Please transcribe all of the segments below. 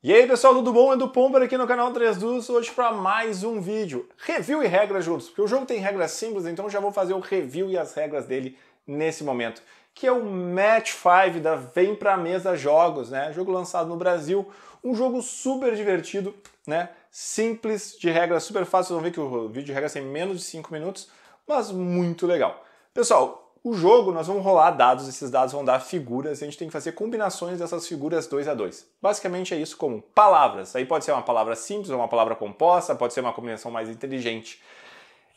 E aí pessoal, tudo bom? Edu Pomper aqui no canal 3 Dus, hoje para mais um vídeo. Review e regras juntos, porque o jogo tem regras simples, então já vou fazer o review e as regras dele nesse momento. Que é o Match 5 da Vem Pra Mesa Jogos, né? Jogo lançado no Brasil, um jogo super divertido, né? Simples, de regras super fácil, vocês vão ver que o vídeo de regras tem menos de 5 minutos, mas muito legal. Pessoal, o jogo, nós vamos rolar dados, esses dados vão dar figuras, a gente tem que fazer combinações dessas figuras dois a dois. Basicamente é isso como palavras. Aí pode ser uma palavra simples, uma palavra composta, pode ser uma combinação mais inteligente.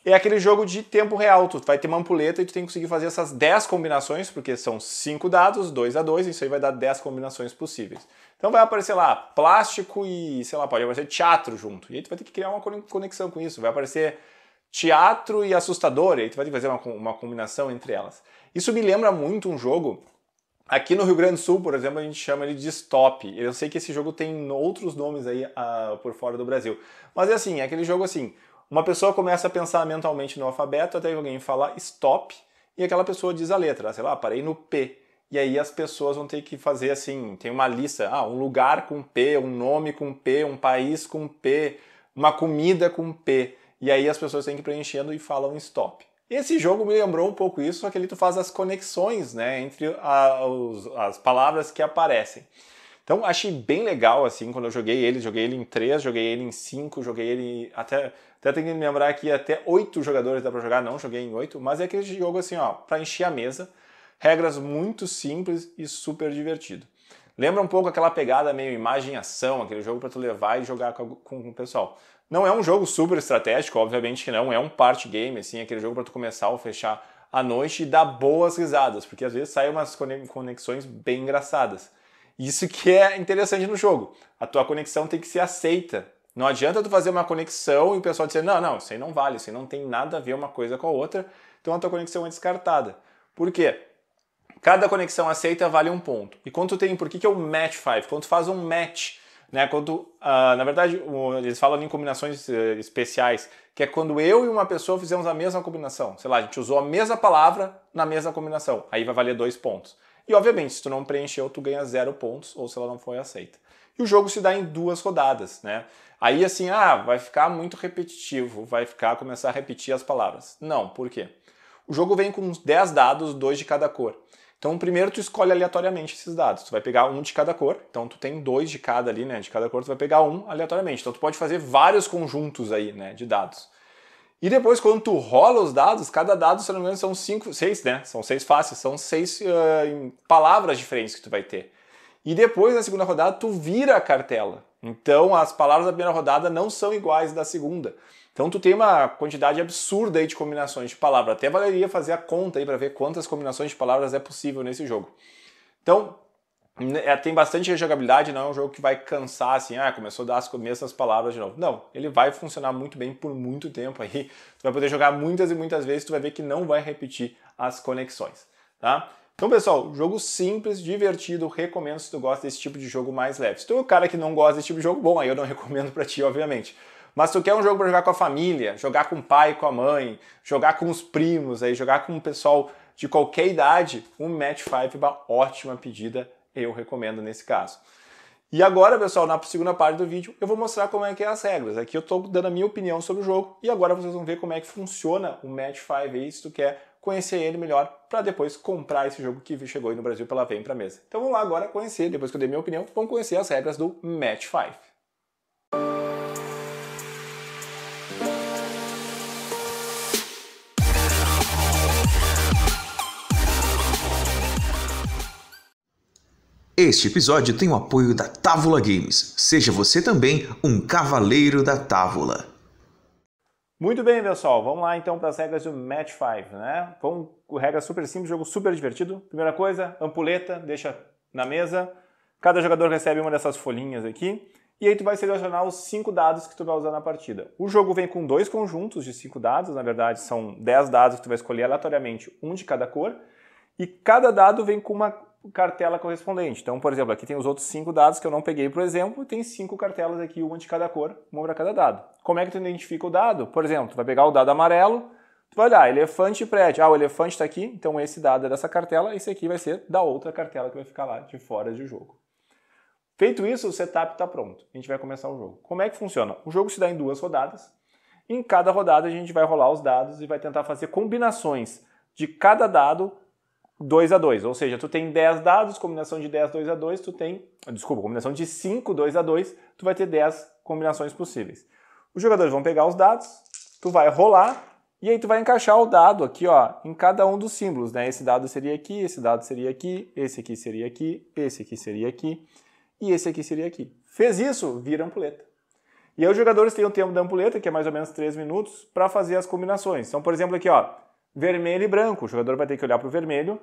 É aquele jogo de tempo real, tu vai ter uma ampuleta e tu tem que conseguir fazer essas 10 combinações, porque são 5 dados, 2 a 2, isso aí vai dar 10 combinações possíveis. Então vai aparecer lá plástico e, sei lá, pode aparecer teatro junto. E aí tu vai ter que criar uma conexão com isso, vai aparecer teatro e assustador, e aí tu vai ter que fazer uma, uma combinação entre elas. Isso me lembra muito um jogo. Aqui no Rio Grande do Sul, por exemplo, a gente chama ele de Stop. Eu sei que esse jogo tem outros nomes aí uh, por fora do Brasil. Mas é assim, é aquele jogo assim. Uma pessoa começa a pensar mentalmente no alfabeto até que alguém fala stop e aquela pessoa diz a letra, sei lá, parei no P. E aí as pessoas vão ter que fazer assim, tem uma lista, ah, um lugar com P, um nome com P, um país com P, uma comida com P. E aí as pessoas têm que preenchendo e falam stop. Esse jogo me lembrou um pouco isso, só que tu faz as conexões né, entre a, os, as palavras que aparecem. Então achei bem legal assim quando eu joguei ele, joguei ele em 3, joguei ele em 5, joguei ele até até tenho que me lembrar que até 8 jogadores dá para jogar, não joguei em 8, mas é aquele jogo assim, ó, para encher a mesa, regras muito simples e super divertido. Lembra um pouco aquela pegada meio imagem ação, aquele jogo para tu levar e jogar com, com, com o pessoal. Não é um jogo super estratégico, obviamente que não, é um party game, assim, aquele jogo para tu começar ou fechar à noite e dar boas risadas, porque às vezes saem umas conexões bem engraçadas. Isso que é interessante no jogo. A tua conexão tem que ser aceita. Não adianta tu fazer uma conexão e o pessoal dizer, não, não, isso aí não vale, isso aí não tem nada a ver uma coisa com a outra, então a tua conexão é descartada. Por quê? Cada conexão aceita vale um ponto. E quando tu tem, por que, que é o um match 5? Quando tu faz um match né? Quando, uh, na verdade, eles falam em combinações eh, especiais, que é quando eu e uma pessoa fizemos a mesma combinação. Sei lá, a gente usou a mesma palavra na mesma combinação. Aí vai valer dois pontos. E, obviamente, se tu não preencheu, tu ganha zero pontos, ou se ela não foi aceita. E o jogo se dá em duas rodadas, né? Aí, assim, ah, vai ficar muito repetitivo, vai ficar, começar a repetir as palavras. Não, por quê? O jogo vem com 10 dados, dois de cada cor. Então, primeiro tu escolhe aleatoriamente esses dados. Tu vai pegar um de cada cor. Então, tu tem dois de cada ali, né? De cada cor, tu vai pegar um aleatoriamente. Então, tu pode fazer vários conjuntos aí, né? De dados. E depois, quando tu rola os dados, cada dado, se não me engano, são cinco, seis, né? São seis faces, são seis uh, palavras diferentes que tu vai ter. E depois, na segunda rodada, tu vira a cartela. Então, as palavras da primeira rodada não são iguais da segunda. Então tu tem uma quantidade absurda aí de combinações de palavras. Até valeria fazer a conta aí para ver quantas combinações de palavras é possível nesse jogo. Então, né, é, tem bastante rejogabilidade, não é um jogo que vai cansar assim, ah, começou a dar as mesmas palavras de novo. Não, ele vai funcionar muito bem por muito tempo aí. Tu vai poder jogar muitas e muitas vezes, tu vai ver que não vai repetir as conexões, tá? Então, pessoal, jogo simples, divertido, recomendo se tu gosta desse tipo de jogo mais leve. Se tu é um cara que não gosta desse tipo de jogo, bom, aí eu não recomendo para ti, obviamente. Mas se tu quer um jogo para jogar com a família, jogar com o pai, com a mãe, jogar com os primos, aí jogar com o pessoal de qualquer idade, o Match 5 é uma ótima pedida, eu recomendo nesse caso. E agora, pessoal, na segunda parte do vídeo, eu vou mostrar como é que é as regras. Aqui eu estou dando a minha opinião sobre o jogo e agora vocês vão ver como é que funciona o Match 5 aí, se tu quer conhecer ele melhor para depois comprar esse jogo que chegou aí no Brasil pela Vem para mesa. Então vamos lá agora conhecer, depois que eu dei minha opinião, vamos conhecer as regras do Match 5. Este episódio tem o apoio da Távola Games. Seja você também um cavaleiro da Távola. Muito bem, pessoal. Vamos lá então para as regras do Match 5, né? Vamos com regra super simples, jogo super divertido. Primeira coisa, ampuleta, deixa na mesa. Cada jogador recebe uma dessas folhinhas aqui. E aí tu vai selecionar os cinco dados que tu vai usar na partida. O jogo vem com dois conjuntos de cinco dados, na verdade são dez dados que tu vai escolher aleatoriamente, um de cada cor. E cada dado vem com uma cartela correspondente. Então, por exemplo, aqui tem os outros cinco dados que eu não peguei, por exemplo, tem cinco cartelas aqui, uma de cada cor, uma para cada dado. Como é que tu identifica o dado? Por exemplo, tu vai pegar o dado amarelo, tu vai olhar elefante e prédio. Ah, o elefante está aqui, então esse dado é dessa cartela, esse aqui vai ser da outra cartela que vai ficar lá de fora do jogo. Feito isso, o setup está pronto. A gente vai começar o jogo. Como é que funciona? O jogo se dá em duas rodadas. Em cada rodada a gente vai rolar os dados e vai tentar fazer combinações de cada dado 2 a 2, ou seja, tu tem 10 dados, combinação de 10 2 a 2, tu tem, desculpa, combinação de 5 2 a 2, tu vai ter 10 combinações possíveis. Os jogadores vão pegar os dados, tu vai rolar e aí tu vai encaixar o dado aqui, ó, em cada um dos símbolos, né? Esse dado seria aqui, esse dado seria aqui, esse aqui seria aqui, esse aqui seria aqui e esse aqui seria aqui. Fez isso, vira ampuleta. E aí os jogadores têm o tempo da ampuleta, que é mais ou menos 3 minutos, para fazer as combinações. Então, por exemplo, aqui, ó, vermelho e branco. O jogador vai ter que olhar para o vermelho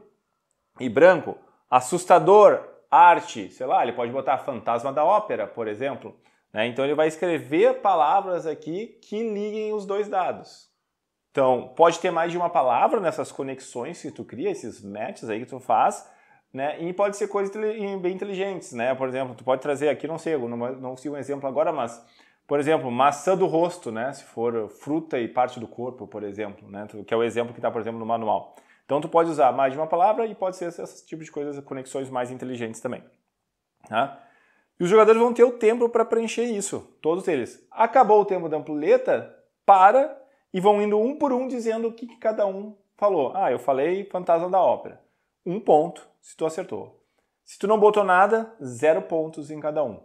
e branco. Assustador, arte, sei lá, ele pode botar fantasma da ópera, por exemplo. Né? Então ele vai escrever palavras aqui que liguem os dois dados. Então, pode ter mais de uma palavra nessas conexões que tu cria, esses matches aí que tu faz, né? E pode ser coisas bem inteligentes, né? Por exemplo, tu pode trazer aqui, não sei, não, não consigo um exemplo agora, mas por exemplo, maçã do rosto, né? Se for fruta e parte do corpo, por exemplo, né? Que é o exemplo que está, por exemplo, no manual. Então tu pode usar mais de uma palavra e pode ser esse tipo de coisas, conexões mais inteligentes também. Tá? E os jogadores vão ter o tempo para preencher isso, todos eles. Acabou o tempo da ampulheta, para e vão indo um por um dizendo o que, que cada um falou. Ah, eu falei Fantasma da Ópera. Um ponto se tu acertou. Se tu não botou nada, zero pontos em cada um.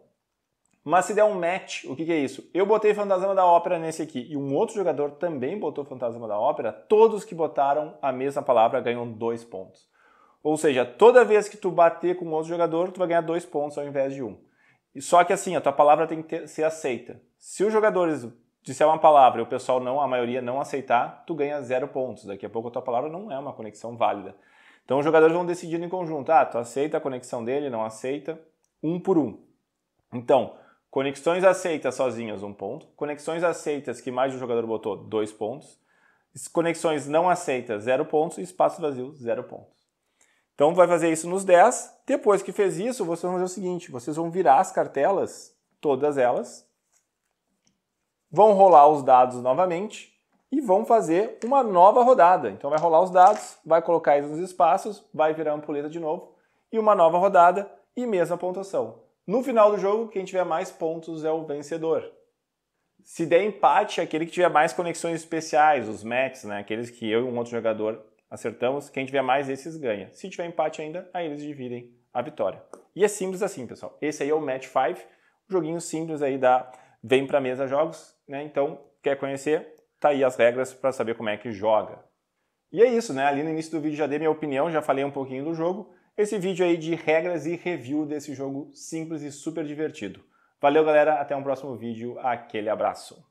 Mas se der um match, o que, que, é isso? Eu botei Fantasma da Ópera nesse aqui e um outro jogador também botou Fantasma da Ópera, todos que botaram a mesma palavra ganham dois pontos. Ou seja, toda vez que tu bater com outro jogador, tu vai ganhar dois pontos ao invés de um. Só que assim, a tua palavra tem que ter, ser aceita. Se os jogadores disser uma palavra e o pessoal não, a maioria não aceitar, tu ganha zero pontos. Daqui a pouco a tua palavra não é uma conexão válida. Então os jogadores vão decidindo em conjunto. Ah, tu aceita a conexão dele, não aceita, um por um. Então, Conexões aceitas sozinhas, um ponto. Conexões aceitas que mais de um jogador botou, dois pontos. Conexões não aceitas, zero pontos. E espaço vazio, zero pontos. Então vai fazer isso nos 10. Depois que fez isso, vocês vão fazer o seguinte: vocês vão virar as cartelas, todas elas, vão rolar os dados novamente e vão fazer uma nova rodada. Então vai rolar os dados, vai colocar eles nos espaços, vai virar a ampuleta de novo e uma nova rodada e mesma pontuação. No final do jogo, quem tiver mais pontos é o vencedor. Se der empate, é aquele que tiver mais conexões especiais, os matches, né? Aqueles que eu e um outro jogador acertamos, quem tiver mais desses ganha. Se tiver empate ainda, aí eles dividem a vitória. E é simples assim, pessoal. Esse aí é o Match 5, um joguinho simples aí da Vem Pra Mesa Jogos, né? Então, quer conhecer? Tá aí as regras para saber como é que joga. E é isso, né? Ali no início do vídeo já dei minha opinião, já falei um pouquinho do jogo esse vídeo aí de regras e review desse jogo simples e super divertido. Valeu, galera. Até um próximo vídeo. Aquele abraço.